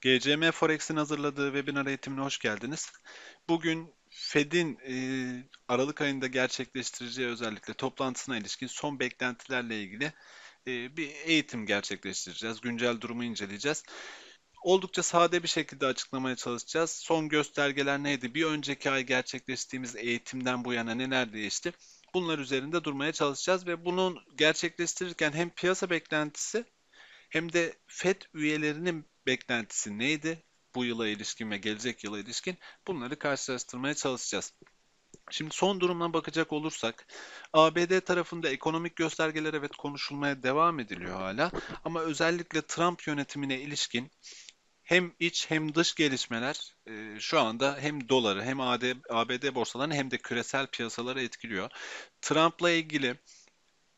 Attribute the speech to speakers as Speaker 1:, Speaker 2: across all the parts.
Speaker 1: GCM Forex'in hazırladığı webinar eğitimine hoş geldiniz. Bugün Fed'in e, Aralık ayında gerçekleştireceği özellikle toplantısına ilişkin son beklentilerle ilgili e, bir eğitim gerçekleştireceğiz. Güncel durumu inceleyeceğiz. Oldukça sade bir şekilde açıklamaya çalışacağız. Son göstergeler neydi? Bir önceki ay gerçekleştiğimiz eğitimden bu yana neler değişti? bunlar üzerinde durmaya çalışacağız ve bunun gerçekleştirirken hem piyasa beklentisi hem de FED üyelerinin beklentisi neydi bu yıla ilişkin ve gelecek yıla ilişkin bunları karşılaştırmaya çalışacağız. Şimdi son durumdan bakacak olursak ABD tarafında ekonomik göstergeler evet konuşulmaya devam ediliyor hala ama özellikle Trump yönetimine ilişkin hem iç hem dış gelişmeler e, şu anda hem doları hem AD, ABD borsalarını hem de küresel piyasaları etkiliyor. Trump'la ilgili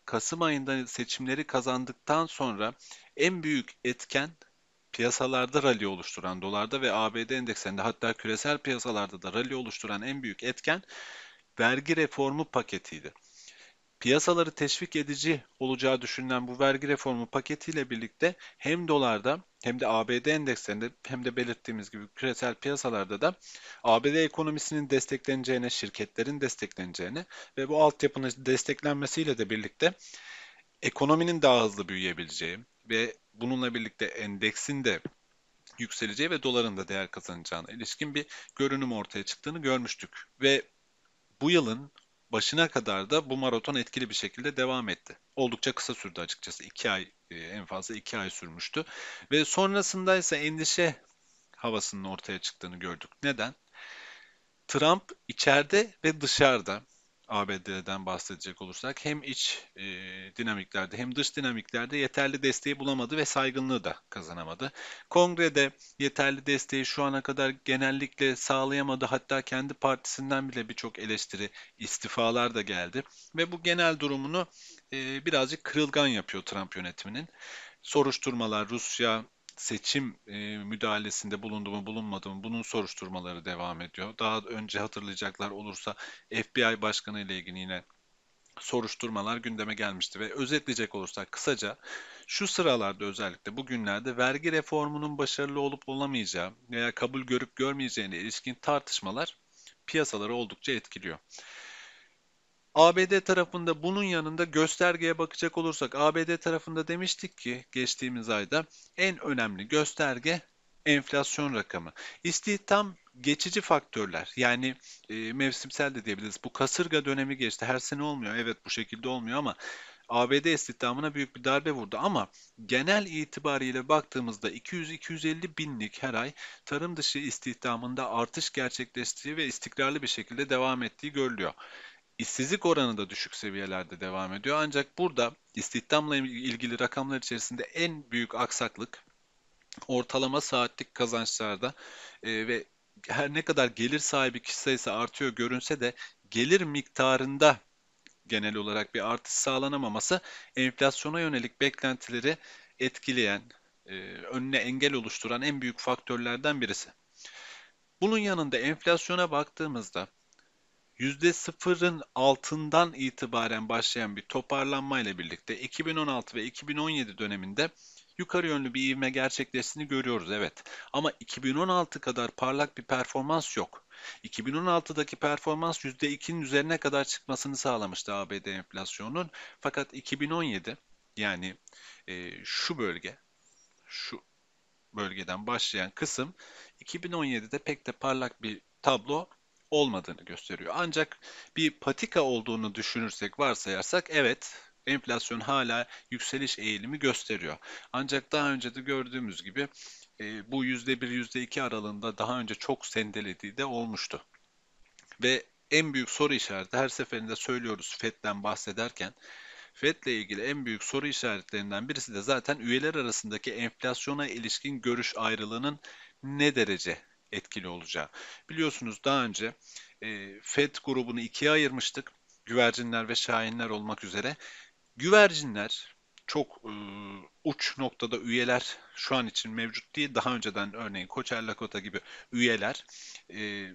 Speaker 1: Kasım ayında seçimleri kazandıktan sonra en büyük etken piyasalarda rally oluşturan dolarda ve ABD endekslerinde hatta küresel piyasalarda da rally oluşturan en büyük etken vergi reformu paketiydi. Piyasaları teşvik edici olacağı düşünülen bu vergi reformu paketiyle birlikte hem dolarda hem de ABD endekslerinde hem de belirttiğimiz gibi küresel piyasalarda da ABD ekonomisinin destekleneceğine, şirketlerin destekleneceğine ve bu altyapının desteklenmesiyle de birlikte ekonominin daha hızlı büyüyebileceği ve bununla birlikte endeksin de yükseleceği ve doların da değer kazanacağına ilişkin bir görünüm ortaya çıktığını görmüştük. Ve bu yılın başına kadar da bu maraton etkili bir şekilde devam etti. Oldukça kısa sürdü açıkçası. 2 ay e, en fazla 2 ay sürmüştü. Ve sonrasında ise endişe havasının ortaya çıktığını gördük. Neden? Trump içeride ve dışarıda ABD'den bahsedecek olursak hem iç e, dinamiklerde hem dış dinamiklerde yeterli desteği bulamadı ve saygınlığı da kazanamadı. Kongrede yeterli desteği şu ana kadar genellikle sağlayamadı. Hatta kendi partisinden bile birçok eleştiri, istifalar da geldi ve bu genel durumunu e, birazcık kırılgan yapıyor Trump yönetiminin. Soruşturmalar, Rusya seçim e, müdahalesinde bulundu mu bulunmadı mı bunun soruşturmaları devam ediyor. Daha önce hatırlayacaklar olursa FBI Başkanı ile ilgili yine soruşturmalar gündeme gelmişti ve özetleyecek olursak kısaca şu sıralarda özellikle bugünlerde vergi reformunun başarılı olup olamayacağı veya kabul görüp görmeyeceğine ilişkin tartışmalar piyasaları oldukça etkiliyor. ABD tarafında bunun yanında göstergeye bakacak olursak ABD tarafında demiştik ki geçtiğimiz ayda en önemli gösterge enflasyon rakamı. İstihdam geçici faktörler yani e, mevsimsel de diyebiliriz. Bu kasırga dönemi geçti. Her sene olmuyor. Evet bu şekilde olmuyor ama ABD istihdamına büyük bir darbe vurdu ama genel itibariyle baktığımızda 200-250 binlik her ay tarım dışı istihdamında artış gerçekleştiği ve istikrarlı bir şekilde devam ettiği görülüyor. İşsizlik oranı da düşük seviyelerde devam ediyor. Ancak burada istihdamla ilgili rakamlar içerisinde en büyük aksaklık ortalama saatlik kazançlarda e, ve her ne kadar gelir sahibi kişi sayısı artıyor görünse de gelir miktarında genel olarak bir artış sağlanamaması enflasyona yönelik beklentileri etkileyen, e, önüne engel oluşturan en büyük faktörlerden birisi. Bunun yanında enflasyona baktığımızda %0'ın altından itibaren başlayan bir toparlanma ile birlikte 2016 ve 2017 döneminde yukarı yönlü bir ivme gerçekleştiğini görüyoruz evet. Ama 2016 kadar parlak bir performans yok. 2016'daki performans %2'nin üzerine kadar çıkmasını sağlamıştı ABD enflasyonunun. Fakat 2017 yani e, şu bölge, şu bölgeden başlayan kısım 2017'de pek de parlak bir tablo olmadığını gösteriyor. Ancak bir patika olduğunu düşünürsek, varsayarsak evet enflasyon hala yükseliş eğilimi gösteriyor. Ancak daha önce de gördüğümüz gibi e, bu %1 %2 aralığında daha önce çok sendelediği de olmuştu. Ve en büyük soru işareti her seferinde söylüyoruz FED'den bahsederken FED'le ilgili en büyük soru işaretlerinden birisi de zaten üyeler arasındaki enflasyona ilişkin görüş ayrılığının ne derece etkili olacağı. Biliyorsunuz daha önce e, FED grubunu ikiye ayırmıştık. Güvercinler ve şahinler olmak üzere. Güvercinler çok e, uç noktada üyeler şu an için mevcut değil. Daha önceden örneğin Koçer Lakota gibi üyeler e,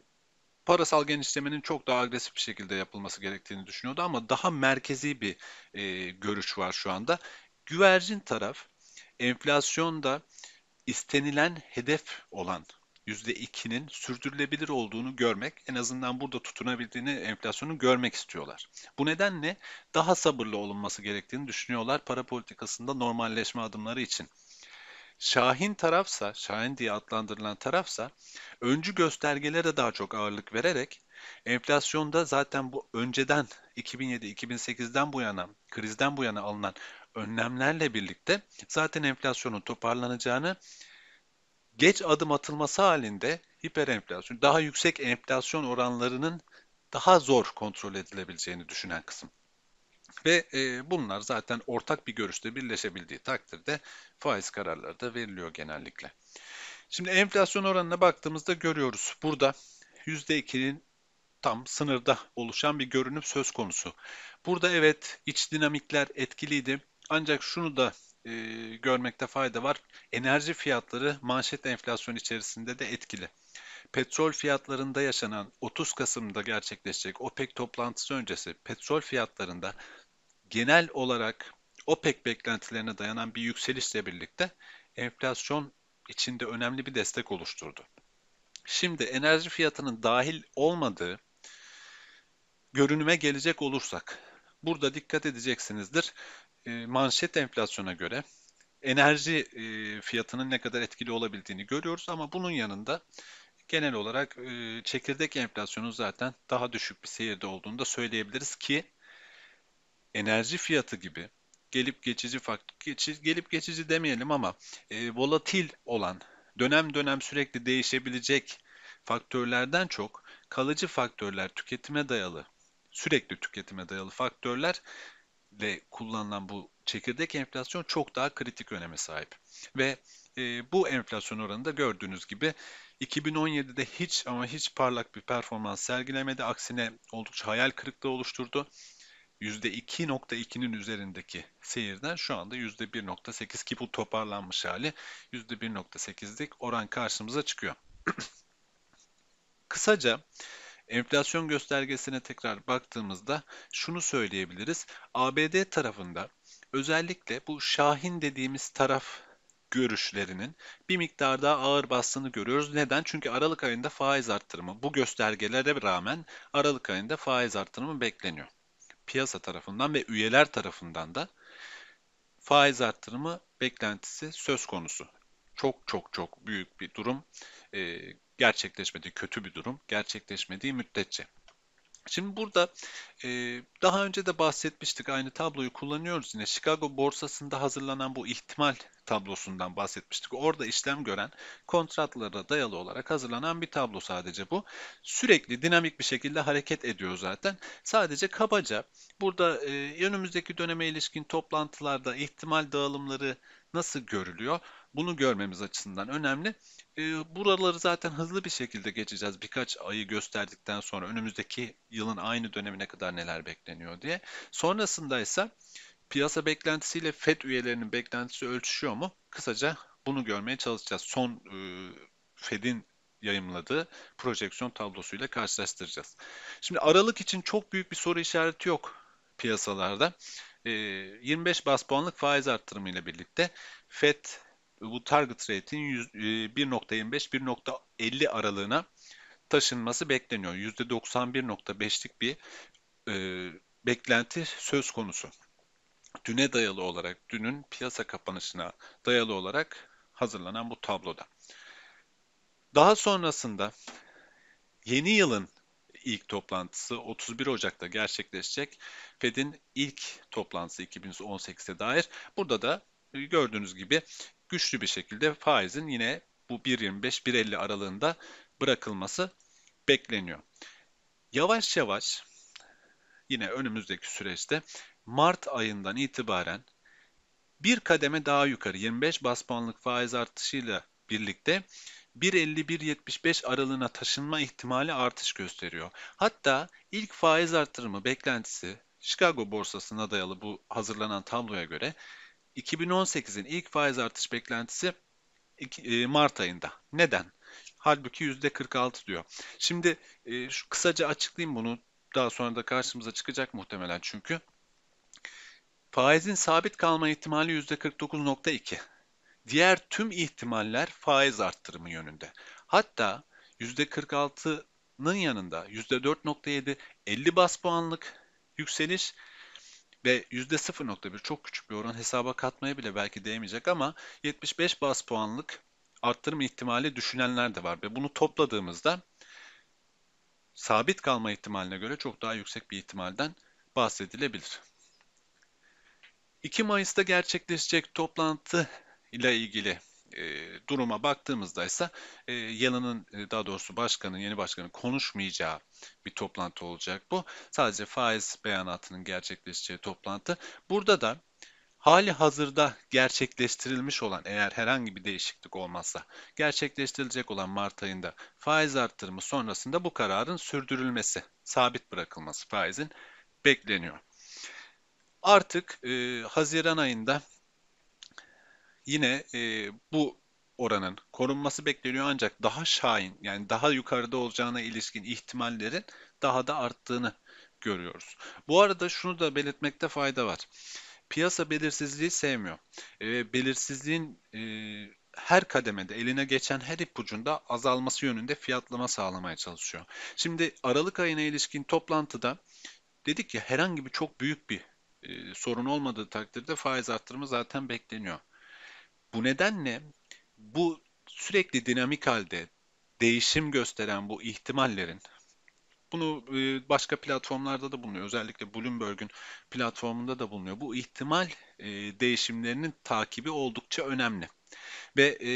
Speaker 1: parasal genişlemenin çok daha agresif bir şekilde yapılması gerektiğini düşünüyordu ama daha merkezi bir e, görüş var şu anda. Güvercin taraf enflasyonda istenilen hedef olan %2'nin sürdürülebilir olduğunu görmek, en azından burada tutunabildiğini, enflasyonu görmek istiyorlar. Bu nedenle daha sabırlı olunması gerektiğini düşünüyorlar para politikasında normalleşme adımları için. Şahin tarafsa, Şahin diye adlandırılan tarafsa öncü göstergelere daha çok ağırlık vererek enflasyonda zaten bu önceden 2007-2008'den bu yana krizden bu yana alınan önlemlerle birlikte zaten enflasyonun toparlanacağını geç adım atılması halinde hiperenflasyon, daha yüksek enflasyon oranlarının daha zor kontrol edilebileceğini düşünen kısım. Ve e, bunlar zaten ortak bir görüşte birleşebildiği takdirde faiz kararları da veriliyor genellikle. Şimdi enflasyon oranına baktığımızda görüyoruz. Burada %2'nin tam sınırda oluşan bir görünüm söz konusu. Burada evet iç dinamikler etkiliydi. Ancak şunu da e, görmekte fayda var. Enerji fiyatları manşet enflasyon içerisinde de etkili. Petrol fiyatlarında yaşanan 30 Kasım'da gerçekleşecek OPEC toplantısı öncesi petrol fiyatlarında genel olarak OPEC beklentilerine dayanan bir yükselişle birlikte enflasyon içinde önemli bir destek oluşturdu. Şimdi enerji fiyatının dahil olmadığı görünüme gelecek olursak burada dikkat edeceksinizdir e, manşet enflasyona göre enerji e, fiyatının ne kadar etkili olabildiğini görüyoruz ama bunun yanında genel olarak e, çekirdek enflasyonun zaten daha düşük bir seyirde olduğunu da söyleyebiliriz ki enerji fiyatı gibi gelip geçici faktör gelip geçici demeyelim ama e, volatil olan dönem dönem sürekli değişebilecek faktörlerden çok kalıcı faktörler tüketime dayalı sürekli tüketime dayalı faktörler ile kullanılan bu çekirdek enflasyon çok daha kritik öneme sahip. Ve e, bu enflasyon oranı da gördüğünüz gibi 2017'de hiç ama hiç parlak bir performans sergilemedi. Aksine oldukça hayal kırıklığı oluşturdu. %2.2'nin üzerindeki seyirden şu anda %1.8 ki bu toparlanmış hali %1.8'lik oran karşımıza çıkıyor. Kısaca Enflasyon göstergesine tekrar baktığımızda şunu söyleyebiliriz. ABD tarafında özellikle bu Şahin dediğimiz taraf görüşlerinin bir miktar daha ağır bastığını görüyoruz. Neden? Çünkü Aralık ayında faiz arttırımı bu göstergelere rağmen Aralık ayında faiz arttırımı bekleniyor. Piyasa tarafından ve üyeler tarafından da faiz arttırımı beklentisi söz konusu. Çok çok çok büyük bir durum. Ee, Gerçekleşmedi kötü bir durum gerçekleşmediği müddetçe. Şimdi burada e, daha önce de bahsetmiştik aynı tabloyu kullanıyoruz yine Chicago borsasında hazırlanan bu ihtimal tablosundan bahsetmiştik. Orada işlem gören kontratlara dayalı olarak hazırlanan bir tablo sadece bu. Sürekli dinamik bir şekilde hareket ediyor zaten. Sadece kabaca burada e, önümüzdeki döneme ilişkin toplantılarda ihtimal dağılımları nasıl görülüyor? Bunu görmemiz açısından önemli. E, buraları zaten hızlı bir şekilde geçeceğiz birkaç ayı gösterdikten sonra önümüzdeki yılın aynı dönemine kadar neler bekleniyor diye. Sonrasında ise piyasa beklentisiyle FED üyelerinin beklentisi ölçüşüyor mu? Kısaca bunu görmeye çalışacağız. Son e, FED'in yayımladığı projeksiyon tablosuyla karşılaştıracağız. Şimdi Aralık için çok büyük bir soru işareti yok piyasalarda. E, ee, 25 bas puanlık faiz arttırımı birlikte FED bu target rate'in 1.25-1.50 e, aralığına taşınması bekleniyor. %91.5'lik bir e, beklenti söz konusu. Düne dayalı olarak, dünün piyasa kapanışına dayalı olarak hazırlanan bu tabloda. Daha sonrasında yeni yılın ilk toplantısı 31 Ocak'ta gerçekleşecek. Fed'in ilk toplantısı 2018'e dair. Burada da gördüğünüz gibi güçlü bir şekilde faizin yine bu 1.25-1.50 aralığında bırakılması bekleniyor. Yavaş yavaş yine önümüzdeki süreçte Mart ayından itibaren bir kademe daha yukarı 25 bas puanlık faiz artışıyla birlikte 1.50-1.75 aralığına taşınma ihtimali artış gösteriyor. Hatta ilk faiz artırımı beklentisi Chicago borsasına dayalı bu hazırlanan tabloya göre 2018'in ilk faiz artış beklentisi e, Mart ayında. Neden? Halbuki %46 diyor. Şimdi e, şu kısaca açıklayayım bunu. Daha sonra da karşımıza çıkacak muhtemelen çünkü. Faizin sabit kalma ihtimali %49.2. Diğer tüm ihtimaller faiz arttırımı yönünde. Hatta %46'nın yanında %4.7 50 bas puanlık yükseliş ve %0.1 çok küçük bir oran hesaba katmaya bile belki değmeyecek ama 75 bas puanlık arttırım ihtimali düşünenler de var ve bunu topladığımızda sabit kalma ihtimaline göre çok daha yüksek bir ihtimalden bahsedilebilir. 2 Mayıs'ta gerçekleşecek toplantı ile ilgili e, duruma baktığımızda ise e, Yellen'ın e, daha doğrusu başkanın, yeni başkanın konuşmayacağı bir toplantı olacak bu. Sadece faiz beyanatının gerçekleşeceği toplantı. Burada da hali hazırda gerçekleştirilmiş olan eğer herhangi bir değişiklik olmazsa gerçekleştirilecek olan Mart ayında faiz arttırımı sonrasında bu kararın sürdürülmesi, sabit bırakılması faizin bekleniyor. Artık e, Haziran ayında yine e, bu oranın korunması bekleniyor ancak daha şahin yani daha yukarıda olacağına ilişkin ihtimallerin daha da arttığını görüyoruz. Bu arada şunu da belirtmekte fayda var. Piyasa belirsizliği sevmiyor. E, belirsizliğin e, her kademede eline geçen her ipucunda azalması yönünde fiyatlama sağlamaya çalışıyor. Şimdi Aralık ayına ilişkin toplantıda dedik ya herhangi bir çok büyük bir e, sorun olmadığı takdirde faiz arttırımı zaten bekleniyor. Bu nedenle bu sürekli dinamik halde değişim gösteren bu ihtimallerin bunu e, başka platformlarda da bulunuyor. Özellikle Bloomberg'un platformunda da bulunuyor. Bu ihtimal e, değişimlerinin takibi oldukça önemli. Ve e,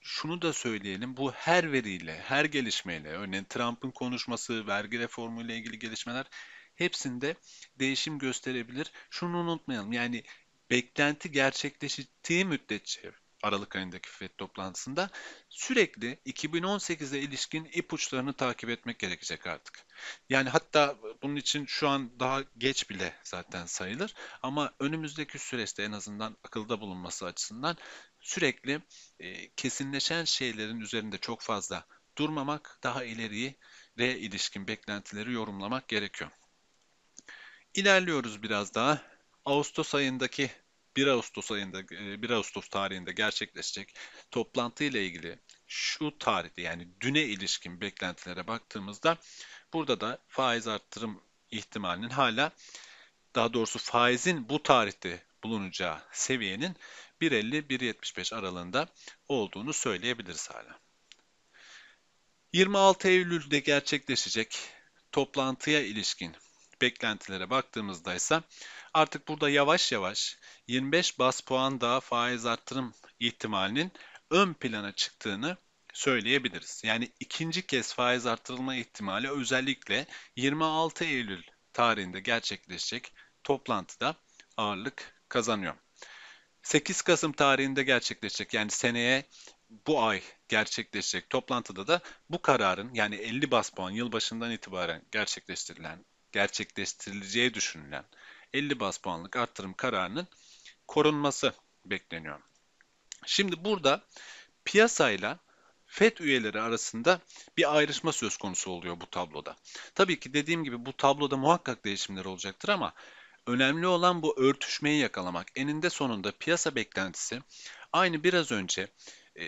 Speaker 1: şunu da söyleyelim. Bu her veriyle, her gelişmeyle, örneğin Trump'ın konuşması, vergi reformu ile ilgili gelişmeler hepsinde değişim gösterebilir. Şunu unutmayalım. Yani beklenti gerçekleştiği müddetçe Aralık ayındaki FED toplantısında sürekli 2018'e ilişkin ipuçlarını takip etmek gerekecek artık. Yani hatta bunun için şu an daha geç bile zaten sayılır ama önümüzdeki süreçte en azından akılda bulunması açısından sürekli e, kesinleşen şeylerin üzerinde çok fazla durmamak, daha ileriye ilişkin beklentileri yorumlamak gerekiyor. İlerliyoruz biraz daha. Ağustos ayındaki 1 Ağustos ayında 1 e, Ağustos tarihinde gerçekleşecek toplantı ile ilgili şu tarihte yani düne ilişkin beklentilere baktığımızda burada da faiz arttırım ihtimalinin hala daha doğrusu faizin bu tarihte bulunacağı seviyenin 1.50-1.75 aralığında olduğunu söyleyebiliriz hala. 26 Eylül'de gerçekleşecek toplantıya ilişkin beklentilere baktığımızda ise artık burada yavaş yavaş 25 bas puan daha faiz arttırım ihtimalinin ön plana çıktığını söyleyebiliriz. Yani ikinci kez faiz artırılma ihtimali özellikle 26 Eylül tarihinde gerçekleşecek toplantıda ağırlık kazanıyor. 8 Kasım tarihinde gerçekleşecek yani seneye bu ay gerçekleşecek toplantıda da bu kararın yani 50 bas puan yılbaşından itibaren gerçekleştirilen gerçekleştirileceği düşünülen 50 bas puanlık arttırım kararının korunması bekleniyor. Şimdi burada piyasayla FED üyeleri arasında bir ayrışma söz konusu oluyor bu tabloda. Tabii ki dediğim gibi bu tabloda muhakkak değişimler olacaktır ama önemli olan bu örtüşmeyi yakalamak. Eninde sonunda piyasa beklentisi aynı biraz önce e,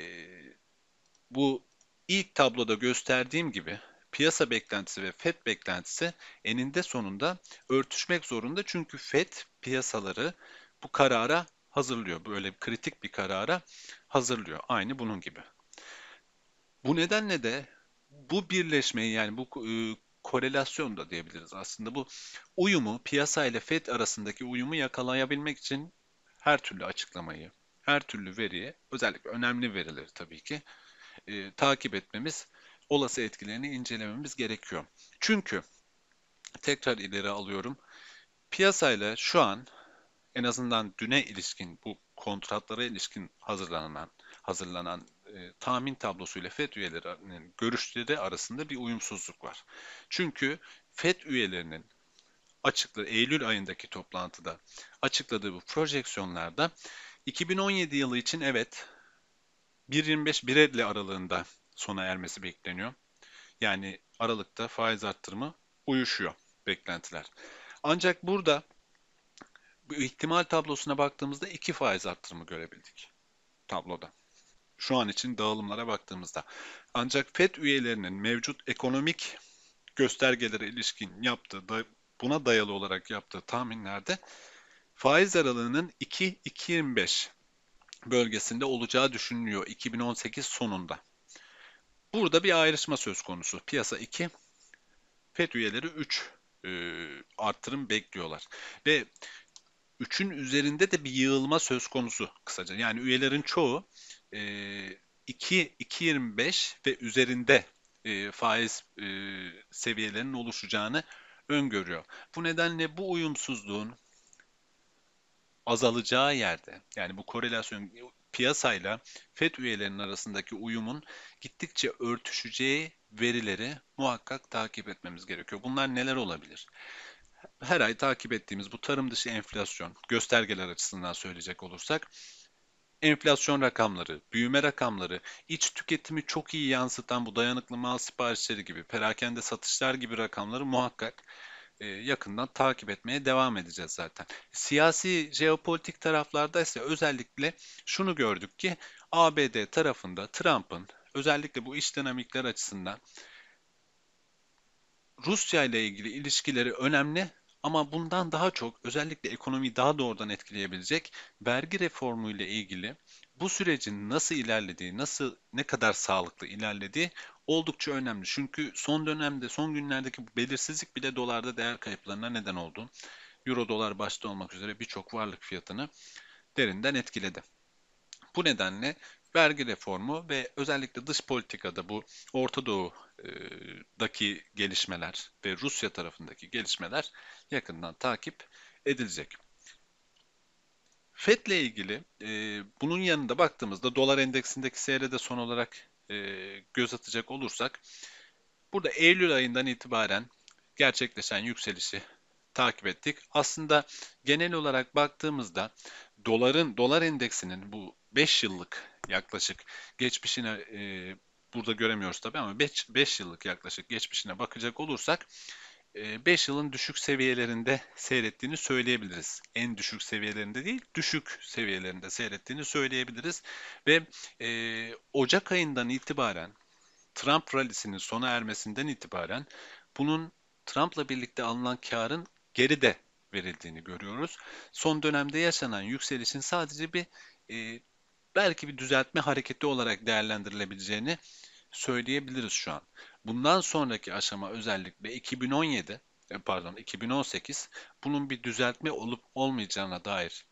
Speaker 1: bu ilk tabloda gösterdiğim gibi piyasa beklentisi ve FED beklentisi eninde sonunda örtüşmek zorunda. Çünkü FED piyasaları bu karara hazırlıyor. Böyle kritik bir karara hazırlıyor. Aynı bunun gibi. Bu nedenle de bu birleşmeyi yani bu e, korelasyon da diyebiliriz aslında. Bu uyumu piyasa ile FED arasındaki uyumu yakalayabilmek için her türlü açıklamayı, her türlü veriye özellikle önemli verileri tabii ki e, takip etmemiz olası etkilerini incelememiz gerekiyor. Çünkü tekrar ileri alıyorum. Piyasayla şu an en azından düne ilişkin bu kontratlara ilişkin hazırlanan hazırlanan e, tahmin tablosuyla ile FED üyelerinin görüşleri arasında bir uyumsuzluk var. Çünkü FED üyelerinin açıkladığı Eylül ayındaki toplantıda açıkladığı bu projeksiyonlarda 2017 yılı için evet 1.25 1.50 aralığında sona ermesi bekleniyor. Yani Aralık'ta faiz arttırımı uyuşuyor beklentiler. Ancak burada bu ihtimal tablosuna baktığımızda iki faiz arttırımı görebildik tabloda. Şu an için dağılımlara baktığımızda. Ancak FED üyelerinin mevcut ekonomik göstergelere ilişkin yaptığı, buna dayalı olarak yaptığı tahminlerde faiz aralığının 2-2.25 bölgesinde olacağı düşünülüyor 2018 sonunda. Burada bir ayrışma söz konusu. Piyasa 2, FED üyeleri 3 e, artırım bekliyorlar. Ve 3'ün üzerinde de bir yığılma söz konusu kısaca. Yani üyelerin çoğu e, 2.25 ve üzerinde e, faiz e, seviyelerinin oluşacağını öngörüyor. Bu nedenle bu uyumsuzluğun azalacağı yerde yani bu korelasyon piyasayla FED üyelerinin arasındaki uyumun gittikçe örtüşeceği verileri muhakkak takip etmemiz gerekiyor. Bunlar neler olabilir? Her ay takip ettiğimiz bu tarım dışı enflasyon göstergeler açısından söyleyecek olursak enflasyon rakamları, büyüme rakamları, iç tüketimi çok iyi yansıtan bu dayanıklı mal siparişleri gibi, perakende satışlar gibi rakamları muhakkak e, yakından takip etmeye devam edeceğiz zaten. Siyasi jeopolitik taraflarda ise özellikle şunu gördük ki ABD tarafında Trump'ın özellikle bu iş dinamikler açısından Rusya ile ilgili ilişkileri önemli ama bundan daha çok özellikle ekonomiyi daha doğrudan etkileyebilecek vergi reformu ile ilgili bu sürecin nasıl ilerlediği, nasıl ne kadar sağlıklı ilerlediği oldukça önemli. Çünkü son dönemde, son günlerdeki belirsizlik bile dolarda değer kayıplarına neden oldu. Euro dolar başta olmak üzere birçok varlık fiyatını derinden etkiledi. Bu nedenle vergi reformu ve özellikle dış politikada bu Orta Doğu'daki e, gelişmeler ve Rusya tarafındaki gelişmeler yakından takip edilecek. FED'le ilgili e, bunun yanında baktığımızda dolar endeksindeki seyre de son olarak e, göz atacak olursak burada Eylül ayından itibaren gerçekleşen yükselişi takip ettik. Aslında genel olarak baktığımızda doların dolar endeksinin bu 5 yıllık yaklaşık geçmişine e, burada göremiyoruz tabii ama 5 yıllık yaklaşık geçmişine bakacak olursak 5 ee, yılın düşük seviyelerinde seyrettiğini söyleyebiliriz. En düşük seviyelerinde değil, düşük seviyelerinde seyrettiğini söyleyebiliriz. Ve e, Ocak ayından itibaren, Trump rallisinin sona ermesinden itibaren bunun Trump'la birlikte alınan karın geride verildiğini görüyoruz. Son dönemde yaşanan yükselişin sadece bir e, belki bir düzeltme hareketi olarak değerlendirilebileceğini söyleyebiliriz şu an. Bundan sonraki aşama özellikle 2017 e, pardon 2018 bunun bir düzeltme olup olmayacağına dair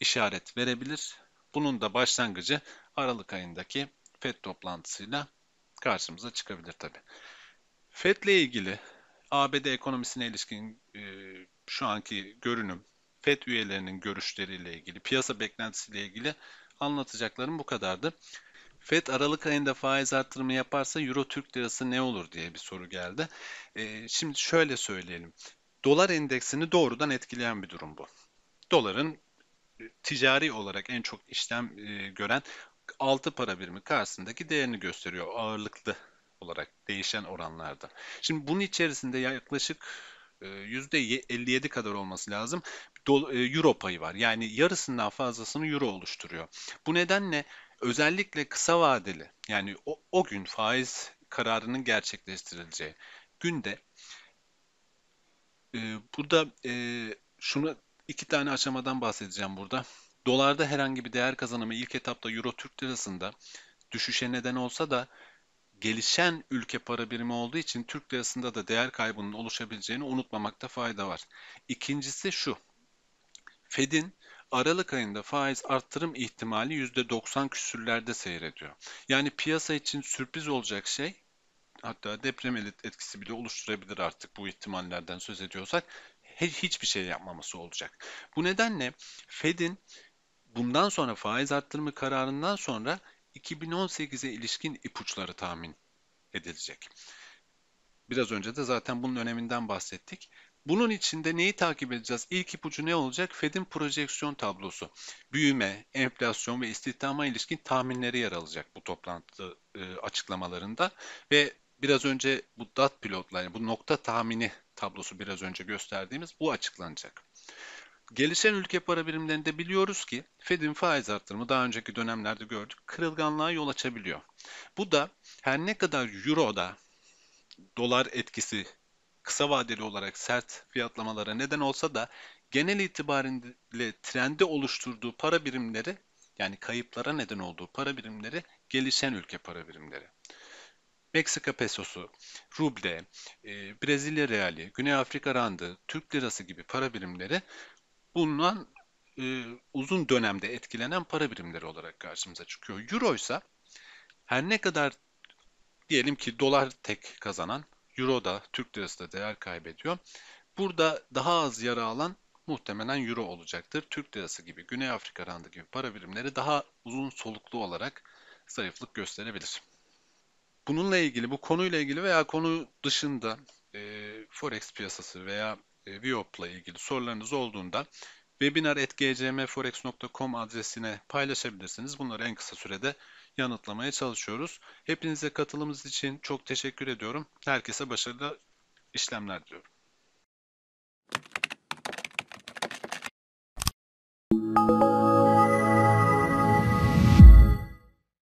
Speaker 1: işaret verebilir. Bunun da başlangıcı Aralık ayındaki FED toplantısıyla karşımıza çıkabilir tabi. ile ilgili ABD ekonomisine ilişkin e, şu anki görünüm, FED üyelerinin görüşleriyle ilgili, piyasa beklentisiyle ilgili anlatacaklarım bu kadardı. FED Aralık ayında faiz artırımı yaparsa Euro Türk Lirası ne olur diye bir soru geldi. Ee, şimdi şöyle söyleyelim. Dolar endeksini doğrudan etkileyen bir durum bu. Doların e, ticari olarak en çok işlem e, gören 6 para birimi karşısındaki değerini gösteriyor ağırlıklı olarak değişen oranlarda. Şimdi bunun içerisinde yaklaşık %57 e, kadar olması lazım. Euro payı var. Yani yarısından fazlasını euro oluşturuyor. Bu nedenle Özellikle kısa vadeli yani o, o gün faiz kararının gerçekleştirileceği günde e, burada e, şunu iki tane aşamadan bahsedeceğim burada. Dolarda herhangi bir değer kazanımı ilk etapta Euro Türk Lirası'nda düşüşe neden olsa da gelişen ülke para birimi olduğu için Türk Lirası'nda da değer kaybının oluşabileceğini unutmamakta fayda var. İkincisi şu. Fed'in Aralık ayında faiz arttırım ihtimali %90 küsürlerde seyrediyor. Yani piyasa için sürpriz olacak şey hatta deprem etkisi bile oluşturabilir artık bu ihtimallerden söz ediyorsak hiçbir şey yapmaması olacak. Bu nedenle Fed'in bundan sonra faiz arttırma kararından sonra 2018'e ilişkin ipuçları tahmin edilecek. Biraz önce de zaten bunun öneminden bahsettik. Bunun içinde neyi takip edeceğiz? İlk ipucu ne olacak? Fed'in projeksiyon tablosu. Büyüme, enflasyon ve istihdama ilişkin tahminleri yer alacak bu toplantı e, açıklamalarında ve biraz önce bu dot pilotla yani bu nokta tahmini tablosu biraz önce gösterdiğimiz bu açıklanacak. Gelişen ülke para birimlerinde biliyoruz ki Fed'in faiz arttırımı daha önceki dönemlerde gördük kırılganlığa yol açabiliyor. Bu da her ne kadar Euro'da dolar etkisi kısa vadeli olarak sert fiyatlamalara neden olsa da genel itibariyle trendi oluşturduğu para birimleri yani kayıplara neden olduğu para birimleri gelişen ülke para birimleri. Meksika pesosu, ruble, e, Brezilya reali, Güney Afrika randı, Türk lirası gibi para birimleri bulunan e, uzun dönemde etkilenen para birimleri olarak karşımıza çıkıyor. Euro ise her ne kadar diyelim ki dolar tek kazanan Euro da Türk lirası da değer kaybediyor. Burada daha az yara alan muhtemelen Euro olacaktır. Türk lirası gibi, Güney Afrika randı gibi para birimleri daha uzun soluklu olarak zayıflık gösterebilir. Bununla ilgili, bu konuyla ilgili veya konu dışında e, Forex piyasası veya e, Viop'la ilgili sorularınız olduğunda webinar.gcmforex.com adresine paylaşabilirsiniz. Bunları en kısa sürede yanıtlamaya çalışıyoruz. Hepinize katılımınız için çok teşekkür ediyorum. Herkese başarılı işlemler diliyorum.